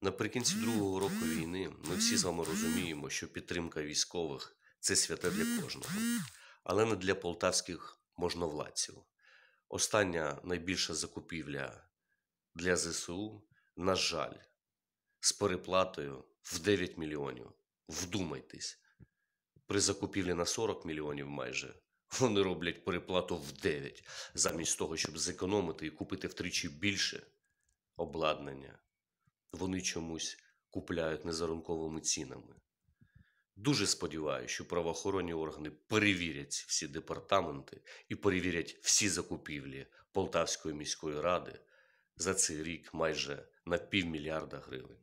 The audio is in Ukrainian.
Наприкінці другого року війни ми всі з вами розуміємо, що підтримка військових це святе для кожного, але не для полтавських можновладців. Остання найбільша закупівля для ЗСУ, на жаль, з переплатою в 9 мільйонів. Вдумайтесь, при закупівлі на 40 мільйонів майже вони роблять переплату в 9, замість того, щоб зекономити і купити втричі більше обладнання вони чомусь купляють незарунковими цінами. Дуже сподіваюся, що правоохоронні органи перевірять всі департаменти і перевірять всі закупівлі Полтавської міської ради за цей рік майже на півмільярда гривень.